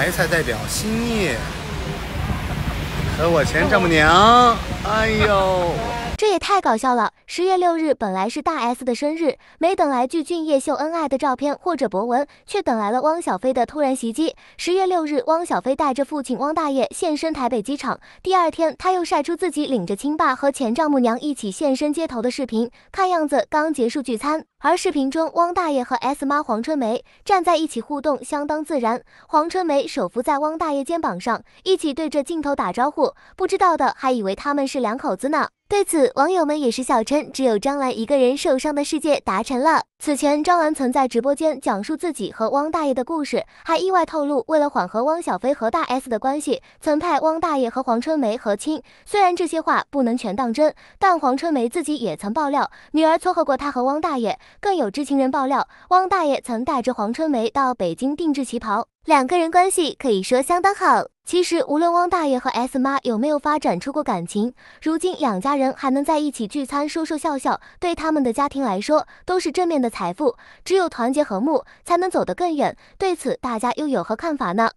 白菜代表心意，和我前丈母娘，哎呦，这也太搞笑了！十月六日本来是大 S 的生日，没等来具俊烨秀恩爱的照片或者博文，却等来了汪小菲的突然袭击。十月六日，汪小菲带着父亲汪大爷现身台北机场，第二天他又晒出自己领着亲爸和前丈母娘一起现身街头的视频，看样子刚结束聚餐。而视频中，汪大爷和 S 妈黄春梅站在一起互动，相当自然。黄春梅手扶在汪大爷肩膀上，一起对着镜头打招呼，不知道的还以为他们是两口子呢。对此，网友们也是笑称：“只有张兰一个人受伤的世界达成了。”此前，张兰曾在直播间讲述自己和汪大爷的故事，还意外透露，为了缓和汪小菲和大 S 的关系，曾派汪大爷和黄春梅和亲。虽然这些话不能全当真，但黄春梅自己也曾爆料，女儿撮合过她和汪大爷。更有知情人爆料，汪大爷曾带着黄春梅到北京定制旗袍。两个人关系可以说相当好。其实无论汪大爷和 S 妈有没有发展出过感情，如今两家人还能在一起聚餐、说说笑笑，对他们的家庭来说都是正面的财富。只有团结和睦，才能走得更远。对此，大家又有何看法呢？